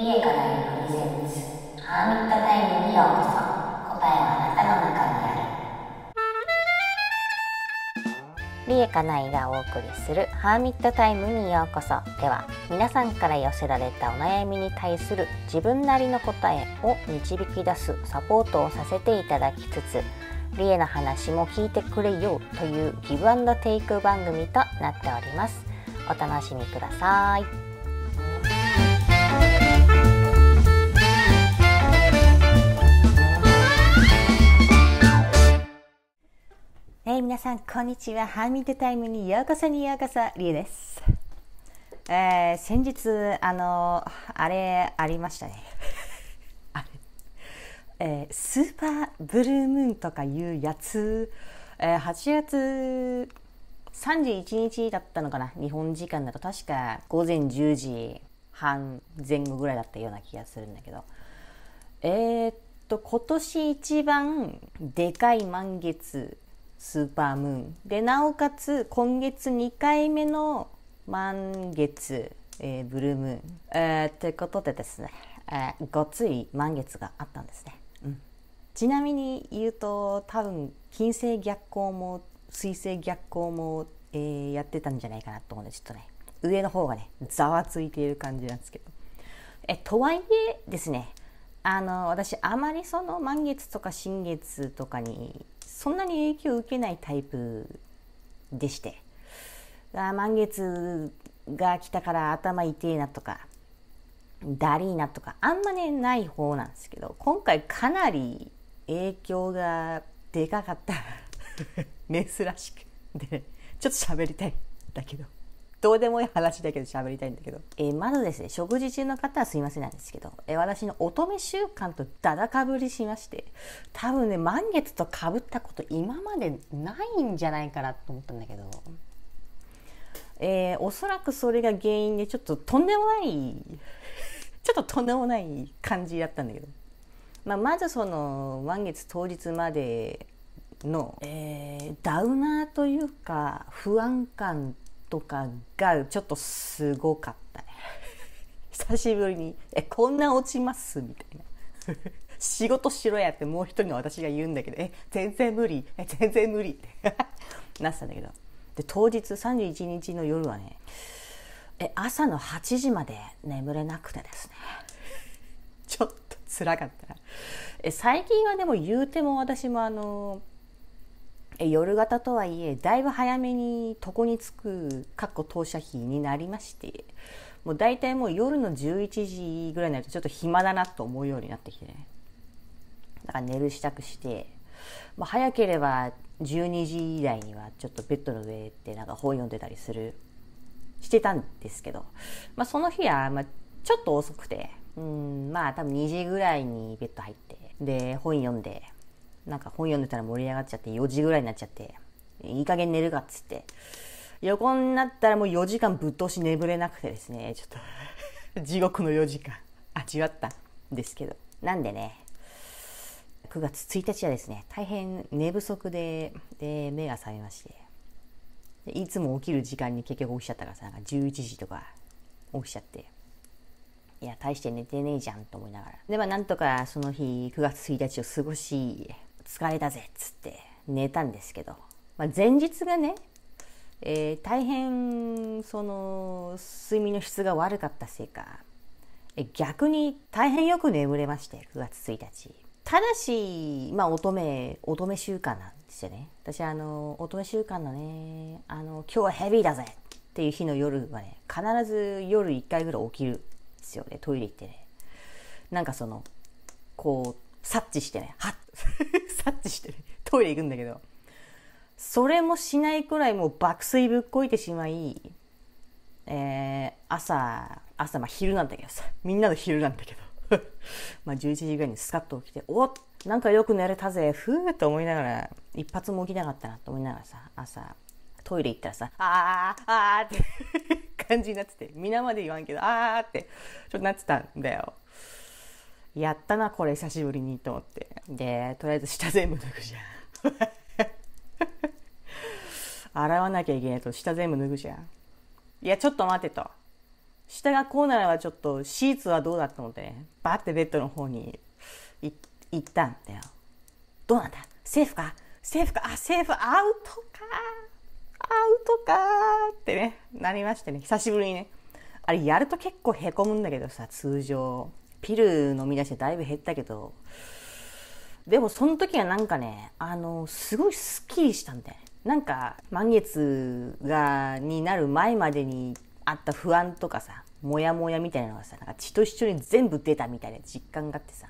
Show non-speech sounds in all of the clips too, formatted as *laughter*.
リエかダイプレゼンツハーミットタイムにようこそ答えはあなたの中にあるリエカナイがお送りするハーミットタイムにようこそでは皆さんから寄せられたお悩みに対する自分なりの答えを導き出すサポートをさせていただきつつリエの話も聞いてくれよというギブアンドテイク番組となっておりますお楽しみください皆さん、こんにちは。ハーミットタイムにようこそにようこそ、りえです。えー、先日、あの、あれ、ありましたね。*laughs* えー、スーパーブルームーンとかいうやつ、えー、8月31日だったのかな。日本時間だと確か午前10時半前後ぐらいだったような気がするんだけど。えー、っと、今年一番でかい満月スーパームーンでなおかつ今月2回目の満月、えー、ブルームーン、えー、ということでですね、えー、ごつい満月があったんですね、うん、ちなみに言うと多分金星逆行も水星逆行も、えー、やってたんじゃないかなと思うんでちょっとね上の方がねざわついている感じなんですけどえとはいえですねあの私あまりその満月とか新月とかにそんなに影響を受けないタイプでしてあ満月が来たから頭痛えなとかだりーなとかあんまねない方なんですけど今回かなり影響がでかかった *laughs* 珍しくで、ね、ちょっと喋りたいんだけど。どうでもいい話だけど喋りたいんだけど、えー、まずですね食事中の方はすいませんなんですけど、えー、私の乙女習慣とだだかぶりしまして多分ね満月とかぶったこと今までないんじゃないかなと思ったんだけど、えー、おそらくそれが原因でちょっととんでもない *laughs* ちょっととんでもない感じだったんだけど、まあ、まずその満月当日までの、えー、ダウナーというか不安感とかがちょっとすごかったね *laughs* 久しぶりに「えこんな落ちます?」みたいな *laughs* 仕事しろやってもう一人の私が言うんだけど「え全然無理え全然無理」って *laughs* なってたんだけどで当日31日の夜はねえ朝の8時まで眠れなくてですねちょっとつらかったえ最近はでも言うても私もあの夜型とはいえだいぶ早めに床に着くかっこ当社費になりましてもう大体もう夜の11時ぐらいになるとちょっと暇だなと思うようになってきてねだから寝る支度して、まあ、早ければ12時以来にはちょっとベッドの上ってなんか本読んでたりするしてたんですけど、まあ、その日はまあちょっと遅くてうんまあ多分2時ぐらいにベッド入ってで本読んでなんか本読んでたら盛り上がっちゃって4時ぐらいになっちゃっていい加減寝るかっつって横になったらもう4時間ぶっ通し眠れなくてですねちょっと *laughs* 地獄の4時間味わったんですけどなんでね9月1日はですね大変寝不足でで目が覚めましていつも起きる時間に結局起きちゃったからさなんか11時とか起きちゃっていや大して寝てねえじゃんと思いながらでまあなんとかその日9月1日を過ごし疲れたぜっつって寝たんですけど、まあ、前日がね、えー、大変その睡眠の質が悪かったせいか逆に大変よく眠れまして9月1日ただし、まあ、乙女乙女習慣なんですよね私あの乙女習慣のねあの今日はヘビーだぜっていう日の夜はね必ず夜1回ぐらい起きるんですよねトイレ行ってねなんかそのこう察知してね、はっ *laughs* 察知してね、トイレ行くんだけど、それもしないくらいもう爆睡ぶっこいてしまい、えー、朝、朝、まあ昼なんだけどさ、みんなの昼なんだけど、*laughs* まあ11時ぐらいにスカッと起きて、おっなんかよく寝れたぜ、ふーっと思いながら、一発も起きなかったなと思いながらさ、朝、トイレ行ったらさ、あー、あーって *laughs* 感じになってて、皆まで言わんけど、あーって、ちょっとなってたんだよ。やったなこれ久しぶりにと思ってでとりあえず下全部脱ぐじゃん *laughs* 洗わなきゃいけないと下全部脱ぐじゃんいやちょっと待ってと下がこうならばちょっとシーツはどうだと思ってねバッてベッドの方に行ったんだよどうなんだセーフかセーフかあセーフアウトかアウトかってねなりましてね久しぶりにねあれやると結構へこむんだけどさ通常ピル飲み出してだいぶ減ったけどでもその時はなんかねあのすごいスッキリしたんだよねなんか満月がになる前までにあった不安とかさモヤモヤみたいなのがさなんか血と一緒に全部出たみたいな実感があってさ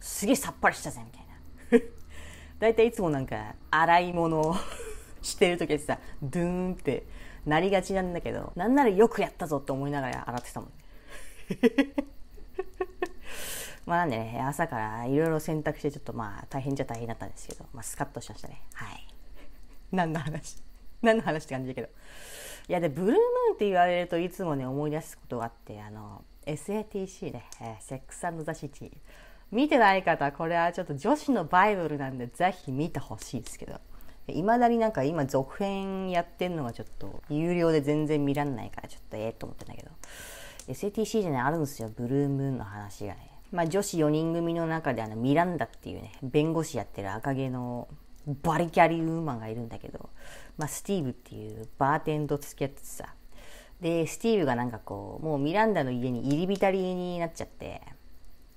すげえさっぱりしたぜみたいな大体 *laughs* いつもなんか洗い物を *laughs* してる時ってさドゥーンってなりがちなんだけどなんならよくやったぞって思いながら洗ってたもんねまあ、なんでね、朝からいろいろ洗濯して、ちょっとまあ、大変じゃ大変だったんですけど、まあ、スカッとしましたね。はい。*laughs* 何の話 *laughs* 何の話って感じだけど。いや、で、ブルームーンって言われるといつもね、思い出すことがあって、あの、SATC ね、えー、セックスザ・シティ。見てない方、これはちょっと女子のバイブルなんで、ぜひ見てほしいですけど。いまだになんか今続編やってんのがちょっと有料で全然見らんないからちょっとええと思ってんだけど SATC じゃない、あるんですよブルームーンの話がねまあ、女子4人組の中であのミランダっていうね弁護士やってる赤毛のバリキャリーウーマンがいるんだけど、まあ、スティーブっていうバーテンド付き合っててさでスティーブがなんかこうもうミランダの家に入り浸りになっちゃって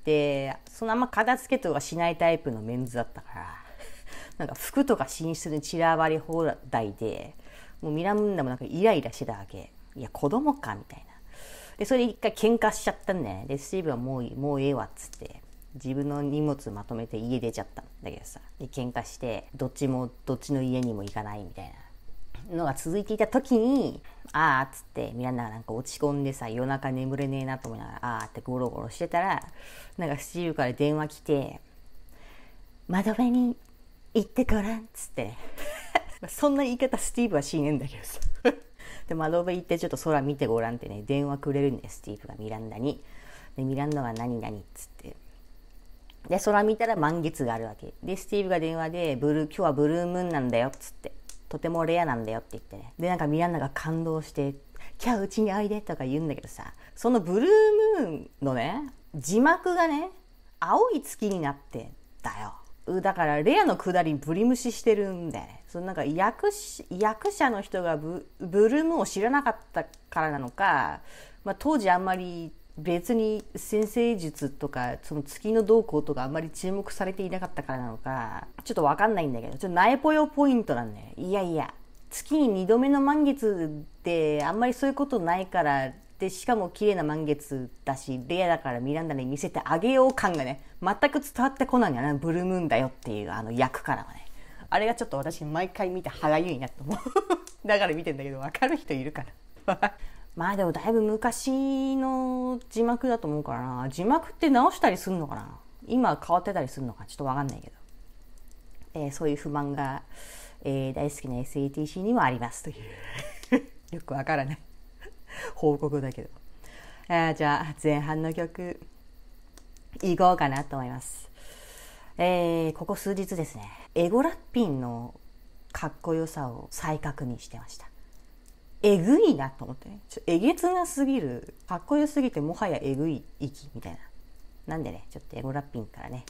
でそのあんま片付けとかしないタイプのメンズだったから *laughs* なんか服とか寝室に散らばり放題でもうミランダもなんかイライラしてたわけいや子供かみたいな。で、それ一回喧嘩しちゃったんだよね。で、スティーブはもう、もうええわっつって、自分の荷物まとめて家出ちゃったんだけどさ。で、喧嘩して、どっちも、どっちの家にも行かないみたいなのが続いていた時に、ああっつって、みんがなんか落ち込んでさ、夜中眠れねえなと思いながら、ああってゴロゴロしてたら、なんかスティーブから電話来て、窓辺に行ってごらんっつって、*laughs* そんな言い方スティーブはしねえんだけどさ。で窓辺行ってちょっと空見てごらんってね電話くれるんですスティーブがミランダに。でミランダが何々っつってで空見たら満月があるわけでスティーブが電話でブル「今日はブルームーンなんだよ」っつって「とてもレアなんだよ」って言ってねでなんかミランダが感動して「キャうちにおいで」とか言うんだけどさそのブルームーンのね字幕がね青い月になってんだよだからレアのくだりぶり無視してるんだよねそのなんか役役者の人がブブルームを知らなかったからなのか、まあ、当時あんまり別に先生術とかその月の動向とかあんまり注目されていなかったからなのかちょっと分かんないんだけどちょっと苗ぽよポイントなんだよいやいや月に2度目の満月ってあんまりそういうことないからでしかも綺麗な満月だしレアだからミランダに見せてあげよう感がね全く伝わってこないんだよなブルームーンだよっていうあの役からはねあれがちょっと私毎回見て歯がゆいなと思う *laughs* だから見てんだけど分かる人いるかな *laughs* まあでもだいぶ昔の字幕だと思うからな字幕って直したりすんのかな今変わってたりするのかちょっと分かんないけど、えー、そういう不満が、えー、大好きな SATC にもありますという *laughs* よく分からない報告だけど、えー、じゃあ前半の曲いこうかなと思いますえー、ここ数日ですね、エゴラッピンのかっこよさを再確認してました。えぐいなと思ってね。ちょえげつなすぎる。かっこよすぎてもはやえぐい息みたいな。なんでね、ちょっとエゴラッピンからね、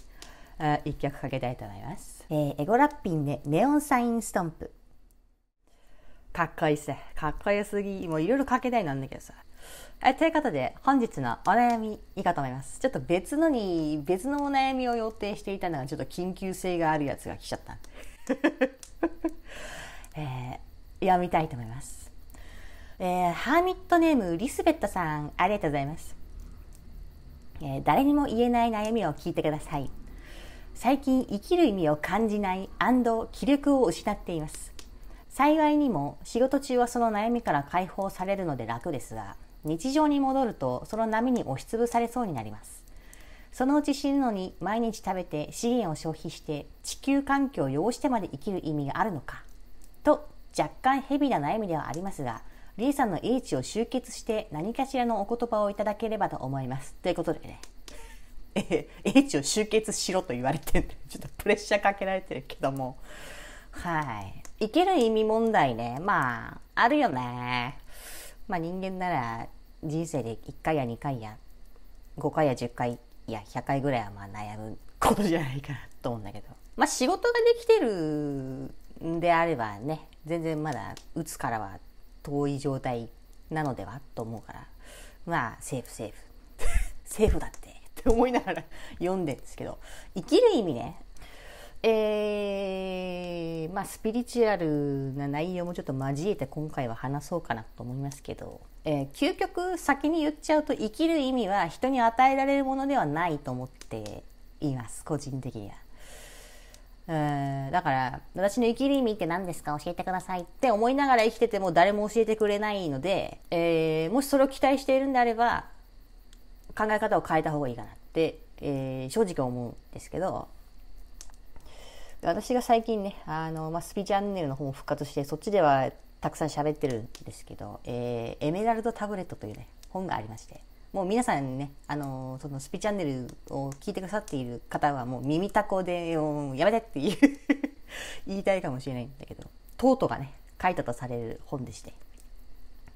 あ一曲かけたいと思います。えー、エゴラッピンでネオンサインストンプ。かっこいいっすね。かっこよすぎ。もういろいろかけたいなんだけどさ。はい、ということで、本日のお悩みいかと思います。ちょっと別のに、別のお悩みを予定していたのが、ちょっと緊急性があるやつが来ちゃった。*laughs* えー、読みたいと思います。えー、ハーミットネーム、リスベットさん、ありがとうございます。えー、誰にも言えない悩みを聞いてください。最近、生きる意味を感じない気力を失っています。幸いにも、仕事中はその悩みから解放されるので楽ですが、日常に戻るとその波に押しつぶされそうになりますそのうち死ぬのに毎日食べて資源を消費して地球環境を要してまで生きる意味があるのかと若干ヘビな悩みではありますがリーさんの英知を集結して何かしらのお言葉をいただければと思いますということでね *laughs* 英知を集結しろと言われて *laughs* ちょっとプレッシャーかけられてるけどもはい生きる意味問題ねまああるよねまあ、人間なら人生で1回や2回や5回や10回や100回ぐらいはまあ悩むことじゃないかなと思うんだけど、まあ、仕事ができてるんであればね全然まだ打つからは遠い状態なのではと思うからまあセーフセーフ *laughs* セーフだってって思いながら読んでるんですけど生きる意味ねえー、まあ、スピリチュアルな内容もちょっと交えて今回は話そうかなと思いますけど、えー、究極先に言っちゃうと生きる意味は人に与えられるものではないと思っています個人的には。だから私の生きる意味って何ですか教えてくださいって思いながら生きてても誰も教えてくれないので、えー、もしそれを期待しているんであれば考え方を変えた方がいいかなって、え正直思うんですけど私が最近ね、あの、まあ、スピチャンネルの方も復活して、そっちではたくさん喋ってるんですけど、えー、エメラルドタブレットというね、本がありまして、もう皆さんね、あのそのスピチャンネルを聞いてくださっている方は、もう耳たこで、やめてっていう *laughs* 言いたいかもしれないんだけど、トートがね、書いたとされる本でして、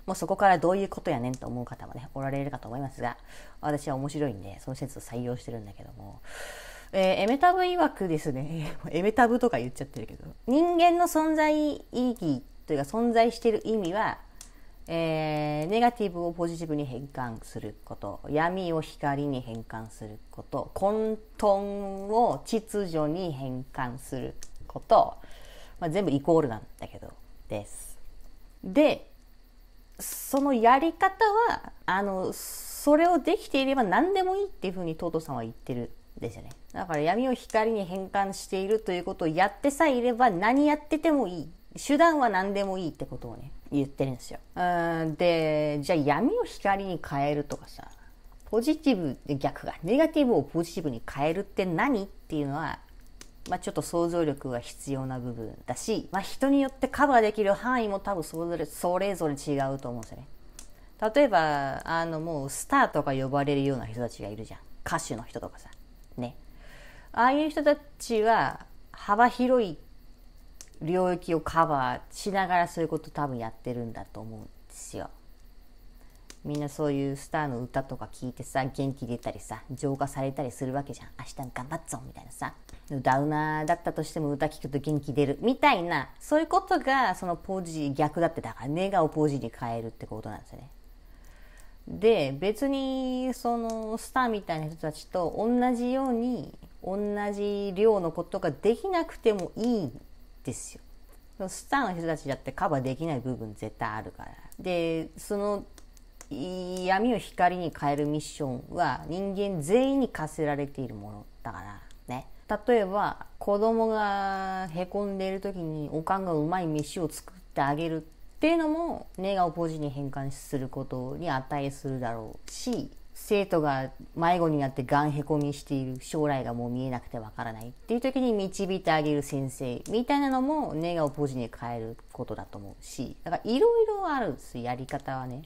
もうそこからどういうことやねんと思う方もね、おられるかと思いますが、私は面白いんで、その説を採用してるんだけども、えー、エメタブ曰くですね *laughs* エメタブとか言っちゃってるけど人間の存在意義というか存在している意味は、えー、ネガティブをポジティブに変換すること闇を光に変換すること混沌を秩序に変換すること、まあ、全部イコールなんだけどです。でそのやり方はあのそれをできていれば何でもいいっていうふうにト堂さんは言ってるですよねだから闇を光に変換しているということをやってさえいれば何やっててもいい手段は何でもいいってことをね言ってるんですようんでじゃあ闇を光に変えるとかさポジティブで逆がネガティブをポジティブに変えるって何っていうのはまあ、ちょっと想像力が必要な部分だし、まあ、人によってカバーできる範囲も多分それそれぞれ違うと思うんですよね。例えばあのもうスターとか呼ばれるような人たちがいるじゃん歌手の人とかさねああいう人たちは幅広い領域をカバーしながらそういうこと多分やってるんだと思うんですよ。みんなそういうスターの歌とか聞いてさ元気出たりさ浄化されたりするわけじゃん明日頑張っぞみたいなさダウナーだったとしても歌聞くと元気出るみたいなそういうことがそのポジ逆だってだからネガをポジに変えるってことなんですよね。で別にそのスターみたいな人たちと同じように同じ量のことができなくてもいいんですよ。スターの人たちだってカバーできない部分絶対あるから。でその闇を光に変えるミッションは人間全員に課せられているものだからね。例えば子供がへこんでいる時におかんがうまい飯を作ってあげるっていうのもネガをポジに変換することに値するだろうし生徒が迷子になってがんへこみしている将来がもう見えなくてわからないっていう時に導いてあげる先生みたいなのもネガをポジに変えることだと思うしだからいろいろあるんですやり方はね。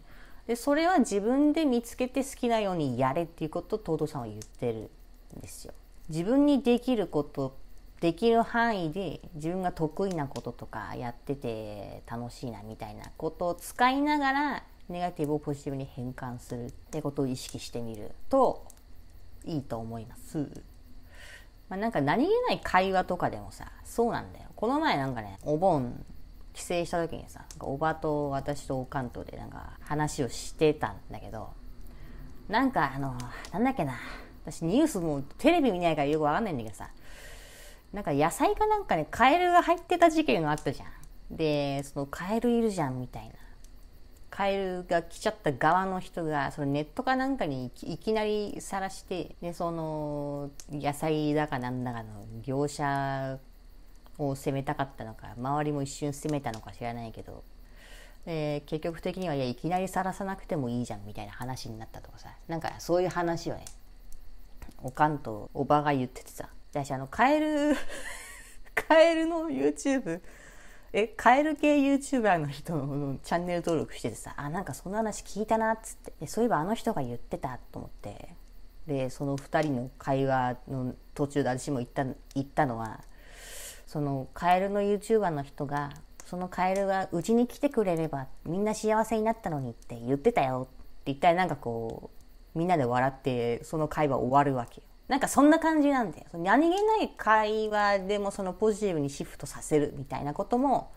でそれは自分で見つけて好きなようにやれっていうことを東堂さんは言ってるんですよ。自分にできることできる範囲で自分が得意なこととかやってて楽しいなみたいなことを使いながらネガティブをポジティブに変換するってことを意識してみるといいと思います。まあ、なんか何気ない会話とかでもさ、そうなんだよ。この前なんかね、お盆帰省した時にさ、おばと私とおかんとでなんか話をしてたんだけど、なんかあの、なんだっけな、私ニュースもテレビ見ないからよくわかんないんだけどさ、なんか野菜かなんかね、カエルが入ってた事件があったじゃん。で、そのカエルいるじゃんみたいな。カエルが来ちゃった側の人が、そのネットかなんかにいきなりさらして、で、その、野菜だかなんだかの業者を責めたかったのか、周りも一瞬責めたのか知らないけど、え結局的にはいやいきなりさらさなくてもいいじゃんみたいな話になったとかさなんかそういう話をねおかんとおばが言っててさ私あのカエル *laughs* カエルの YouTube えカエル系 YouTuber の人のチャンネル登録しててさあなんかその話聞いたなっつってそういえばあの人が言ってたと思ってでその2人の会話の途中で私も言った言ったのはそのカエルの YouTuber の人がそのカエルがうちに来てくれればみんな幸せになったのにって言ってたよって一体なんかこうみんなで笑ってその会話終わるわけよ。なんかそんな感じなんで、何気ない会話でもそのポジティブにシフトさせるみたいなことも、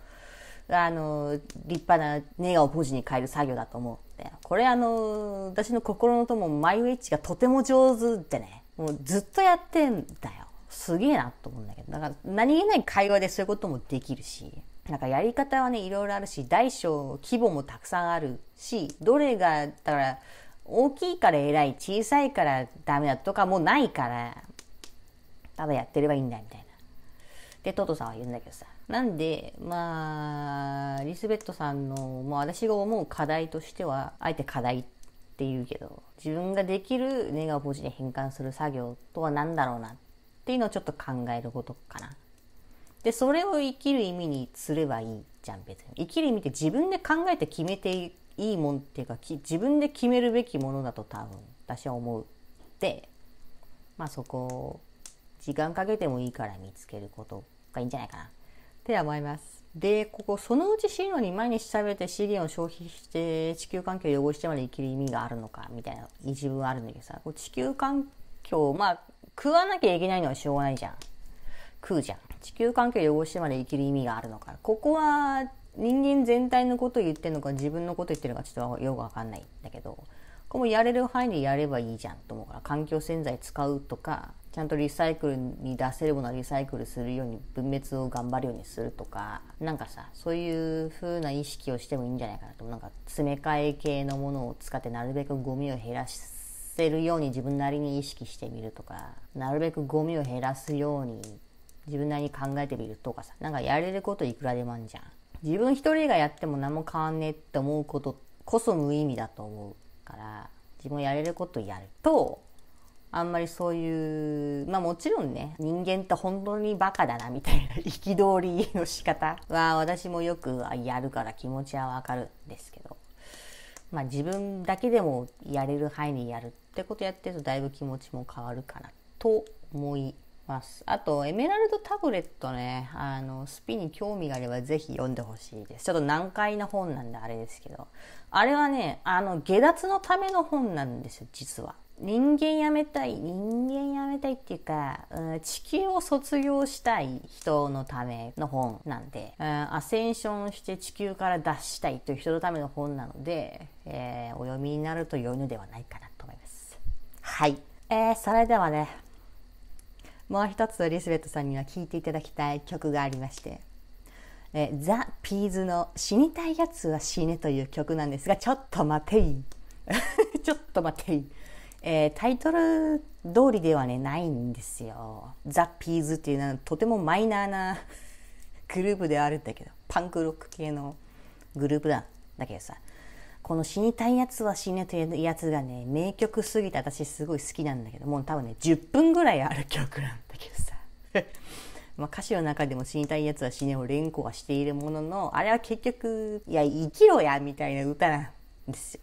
あの、立派なネガをポジに変える作業だと思って。これあの、私の心の友、マイウェッジがとても上手ってね、もうずっとやってんだよ。すげえなと思うんだけど。だから何気ない会話でそういうこともできるし、なんかやり方はね、いろいろあるし、大小、規模もたくさんあるし、どれが、だから、大きいから偉い、小さいからダメだとかもうないから、ただやってればいいんだみたいな。で、トトさんは言うんだけどさ。なんで、まあ、リスベットさんの、もう私が思う課題としては、あえて課題って言うけど、自分ができるネガポジに変換する作業とは何だろうなっていうのをちょっと考えることかな。で、それを生きる意味にすればいいじゃん、別に。生きる意味って自分で考えて決めていいいもんっていうか自分で決めるべきものだと多分私は思うでまあそこを時間かけてもいいから見つけることがいいんじゃないかなって思います。でここそのうち進のに毎日食べて資源を消費して地球環境を汚してまで生きる意味があるのかみたいな地分あるんだけどさ地球環境まあ食わなきゃいけないのはしょうがないじゃん食うじゃん地球環境を汚してまで生きる意味があるのかここは人間全体のこと言ってるのか自分のこと言ってるのかちょっとよくわかんないんだけどこれもやれる範囲でやればいいじゃんと思うから環境洗剤使うとかちゃんとリサイクルに出せるものはリサイクルするように分別を頑張るようにするとかなんかさそういう風な意識をしてもいいんじゃないかなとなんか詰め替え系のものを使ってなるべくゴミを減らせるように自分なりに意識してみるとかなるべくゴミを減らすように自分なりに考えてみるとかさなんかやれることいくらでもあるじゃん。自分一人がやっても何も変わんねえって思うことこそ無意味だと思うから自分やれることやるとあんまりそういうまあもちろんね人間って本当にバカだなみたいな憤りの仕方は私もよくやるから気持ちはわかるんですけどまあ自分だけでもやれる範囲にやるってことやってるとだいぶ気持ちも変わるかなと思います。あと、エメラルドタブレットね、あの、スピに興味があればぜひ読んでほしいです。ちょっと難解な本なんであれですけど。あれはね、あの、下脱のための本なんですよ、実は。人間やめたい、人間やめたいっていうか、うん、地球を卒業したい人のための本なんで、うん、アセンションして地球から脱したいという人のための本なので、えー、お読みになると良いのではないかなと思います。はい。えー、それではね、もう一つリスベットさんには聴いていただきたい曲がありましてえザ・ピーズの「死にたいやつは死ね」という曲なんですがちょっと待てい *laughs* ちょっと待てい、えー、タイトル通りではねないんですよザ・ピーズっていうのはとてもマイナーな *laughs* グループではあるんだけどパンクロック系のグループだだけどさこの死にたいやつは死ねというやつがね、名曲すぎて私すごい好きなんだけど、もう多分ね、10分ぐらいある曲なんだけどさ。*laughs* まあ歌詞の中でも死にたいやつは死ねを連呼はしているものの、あれは結局、いや、生きろやみたいな歌なんですよ。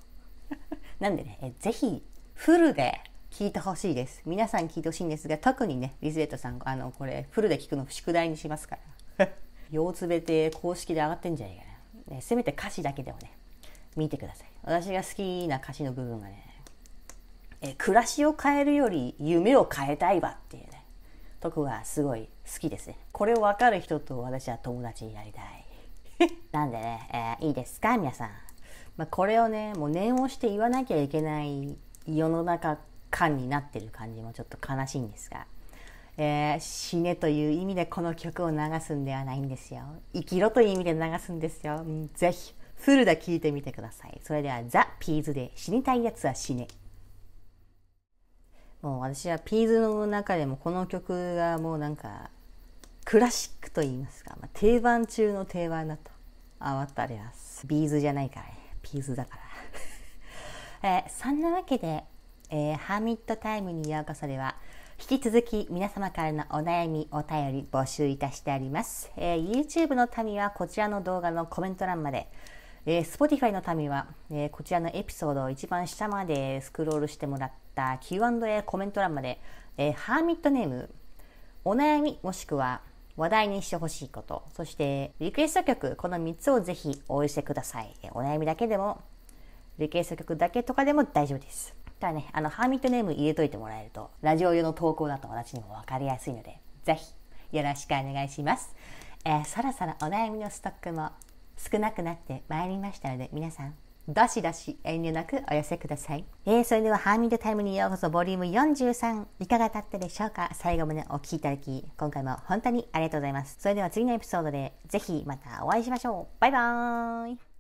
*laughs* なんでね、えぜひ、フルで聴いてほしいです。皆さん聴いてほしいんですが、特にね、リズレットさん、あの、これ、フルで聴くの宿題にしますから。うつべて公式で上がってんじゃねえかな。ね、せめて歌詞だけでもね、見てください私が好きな歌詞の部分がねえ暮らしを変えるより夢を変えたいわっていうねとこがすごい好きですねこれを分かる人と私は友達になりたい *laughs* なんでね、えー、いいですか皆さん、まあ、これをねもう念をして言わなきゃいけない世の中感になってる感じもちょっと悲しいんですが、えー、死ねという意味でこの曲を流すんではないんですよ生きろという意味で流すんですよ、うん、ぜひフルダ聞いてみてください。それではザ・ピーズで死にたいやつは死ね。もう私はピーズの中でもこの曲がもうなんかクラシックと言いますか、まあ、定番中の定番だと思っております。ビーズじゃないからね。ピーズだから *laughs* えー、そんなわけで、えー、ハーミットタイムにようこそでは、引き続き皆様からのお悩み、お便り募集いたしてあります。えー、YouTube の民はこちらの動画のコメント欄まで、えー、Spotify の民は、えー、こちらのエピソードを一番下までスクロールしてもらった Q&A コメント欄まで、えー、ハーミットネーム、お悩みもしくは話題にしてほしいこと、そしてリクエスト曲、この3つをぜひお寄せください。お悩みだけでも、リクエスト曲だけとかでも大丈夫です。ただね、あの、ハーミットネーム入れといてもらえると、ラジオ用の投稿だと私にもわかりやすいので、ぜひよろしくお願いします。えー、そろそろお悩みのストックも少なくなってまいりましたので皆さんどしどし遠慮なくお寄せください。えー、それではハーミングタイムにようこそボリューム43いかがだったでしょうか最後までお聴きいただき今回も本当にありがとうございます。それでは次のエピソードでぜひまたお会いしましょう。バイバーイ